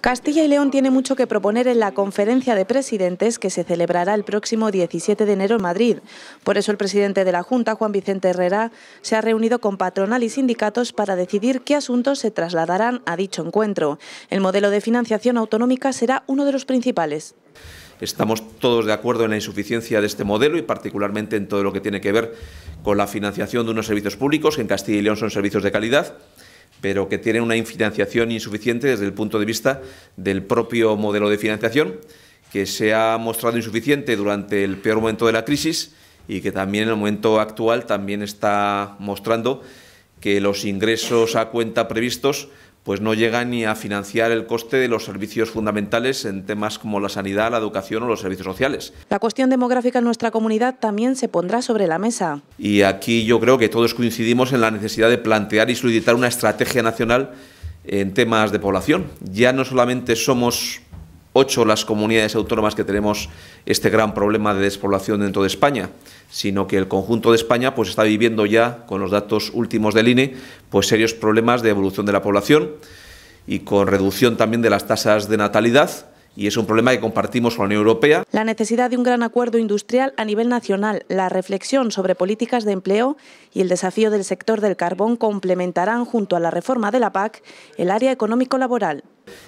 Castilla y León tiene mucho que proponer en la conferencia de presidentes que se celebrará el próximo 17 de enero en Madrid. Por eso el presidente de la Junta, Juan Vicente Herrera, se ha reunido con patronal y sindicatos para decidir qué asuntos se trasladarán a dicho encuentro. El modelo de financiación autonómica será uno de los principales. Estamos todos de acuerdo en la insuficiencia de este modelo y particularmente en todo lo que tiene que ver con la financiación de unos servicios públicos, que en Castilla y León son servicios de calidad pero que tiene una financiación insuficiente desde el punto de vista del propio modelo de financiación, que se ha mostrado insuficiente durante el peor momento de la crisis y que también en el momento actual también está mostrando que los ingresos a cuenta previstos pues no llega ni a financiar el coste de los servicios fundamentales en temas como la sanidad, la educación o los servicios sociales. La cuestión demográfica en nuestra comunidad también se pondrá sobre la mesa. Y aquí yo creo que todos coincidimos en la necesidad de plantear y solicitar una estrategia nacional en temas de población. Ya no solamente somos ocho las comunidades autónomas que tenemos este gran problema de despoblación dentro de España, sino que el conjunto de España pues está viviendo ya, con los datos últimos del INE, pues serios problemas de evolución de la población y con reducción también de las tasas de natalidad, y es un problema que compartimos con la Unión Europea. La necesidad de un gran acuerdo industrial a nivel nacional, la reflexión sobre políticas de empleo y el desafío del sector del carbón complementarán junto a la reforma de la PAC el área económico-laboral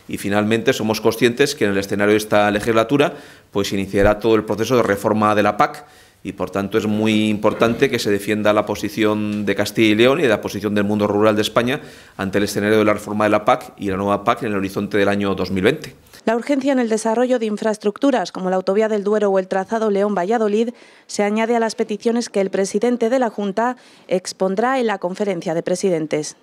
y finalmente somos conscientes que en el escenario de esta legislatura pues iniciará todo el proceso de reforma de la PAC y por tanto es muy importante que se defienda la posición de Castilla y León y la posición del mundo rural de España ante el escenario de la reforma de la PAC y la nueva PAC en el horizonte del año 2020. La urgencia en el desarrollo de infraestructuras como la autovía del Duero o el trazado León-Valladolid se añade a las peticiones que el presidente de la Junta expondrá en la conferencia de presidentes.